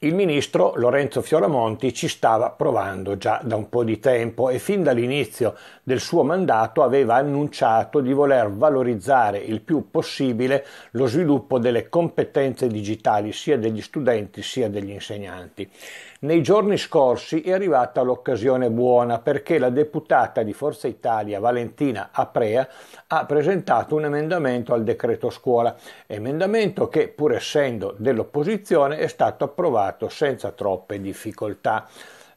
Il ministro Lorenzo Fioramonti ci stava provando già da un po' di tempo e fin dall'inizio del suo mandato aveva annunciato di voler valorizzare il più possibile lo sviluppo delle competenze digitali sia degli studenti sia degli insegnanti. Nei giorni scorsi è arrivata l'occasione buona perché la deputata di Forza Italia Valentina Aprea ha presentato un emendamento al decreto scuola, emendamento che pur essendo dell'opposizione è stato approvato senza troppe difficoltà.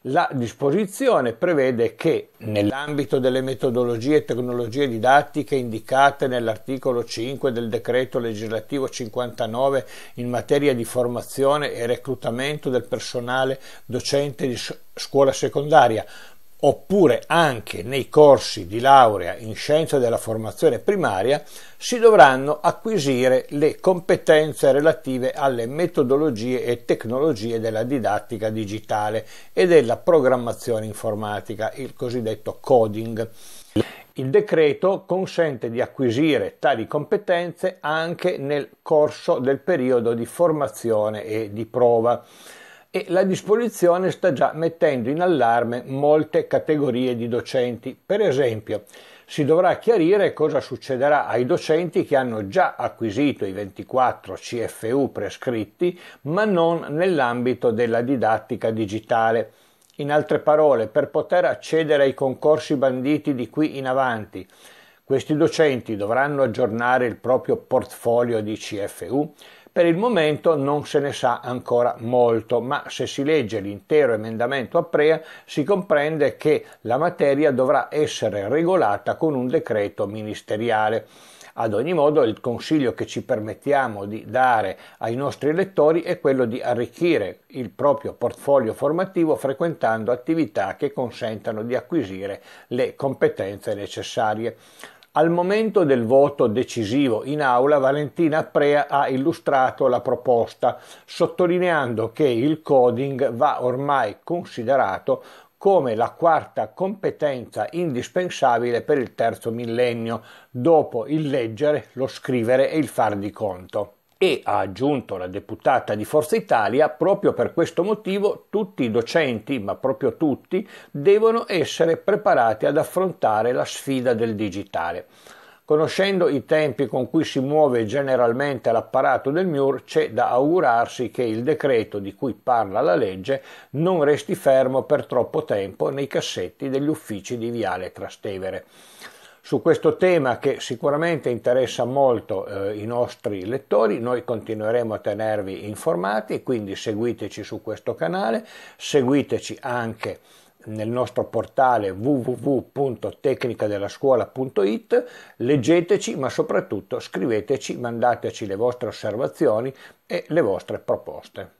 La disposizione prevede che, nell'ambito delle metodologie e tecnologie didattiche indicate nell'articolo 5 del decreto legislativo 59 in materia di formazione e reclutamento del personale docente di scuola secondaria, oppure anche nei corsi di laurea in scienze della formazione primaria si dovranno acquisire le competenze relative alle metodologie e tecnologie della didattica digitale e della programmazione informatica, il cosiddetto coding. Il decreto consente di acquisire tali competenze anche nel corso del periodo di formazione e di prova e la disposizione sta già mettendo in allarme molte categorie di docenti. Per esempio, si dovrà chiarire cosa succederà ai docenti che hanno già acquisito i 24 CFU prescritti, ma non nell'ambito della didattica digitale. In altre parole, per poter accedere ai concorsi banditi di qui in avanti, questi docenti dovranno aggiornare il proprio portfolio di CFU, per il momento non se ne sa ancora molto, ma se si legge l'intero emendamento a Prea si comprende che la materia dovrà essere regolata con un decreto ministeriale. Ad ogni modo il consiglio che ci permettiamo di dare ai nostri elettori è quello di arricchire il proprio portfolio formativo frequentando attività che consentano di acquisire le competenze necessarie. Al momento del voto decisivo in aula, Valentina Prea ha illustrato la proposta, sottolineando che il coding va ormai considerato come la quarta competenza indispensabile per il terzo millennio, dopo il leggere, lo scrivere e il far di conto e ha aggiunto la deputata di Forza Italia, proprio per questo motivo tutti i docenti, ma proprio tutti, devono essere preparati ad affrontare la sfida del digitale. Conoscendo i tempi con cui si muove generalmente l'apparato del MIUR, c'è da augurarsi che il decreto di cui parla la legge non resti fermo per troppo tempo nei cassetti degli uffici di Viale Trastevere su questo tema che sicuramente interessa molto eh, i nostri lettori, noi continueremo a tenervi informati, quindi seguiteci su questo canale, seguiteci anche nel nostro portale www.tecnicadellascuola.it, leggeteci ma soprattutto scriveteci, mandateci le vostre osservazioni e le vostre proposte.